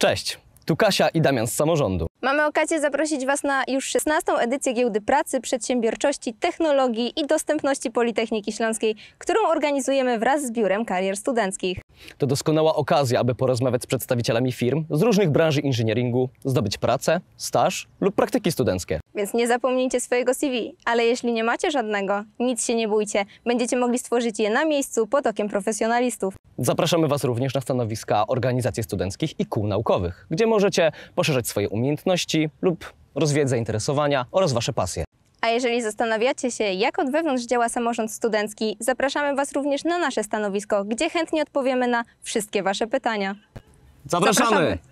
Cześć, tu Kasia i Damian z samorządu. Mamy okazję zaprosić Was na już 16. edycję Giełdy Pracy, Przedsiębiorczości, Technologii i Dostępności Politechniki Śląskiej, którą organizujemy wraz z Biurem Karier Studenckich. To doskonała okazja, aby porozmawiać z przedstawicielami firm z różnych branży inżynieringu, zdobyć pracę, staż lub praktyki studenckie. Więc nie zapomnijcie swojego CV, ale jeśli nie macie żadnego, nic się nie bójcie. Będziecie mogli stworzyć je na miejscu pod okiem profesjonalistów. Zapraszamy Was również na stanowiska organizacji studenckich i kół naukowych, gdzie możecie poszerzać swoje umiejętności lub rozwijać zainteresowania oraz Wasze pasje. A jeżeli zastanawiacie się, jak od wewnątrz działa samorząd studencki, zapraszamy Was również na nasze stanowisko, gdzie chętnie odpowiemy na wszystkie Wasze pytania. Zapraszamy. Zapraszamy.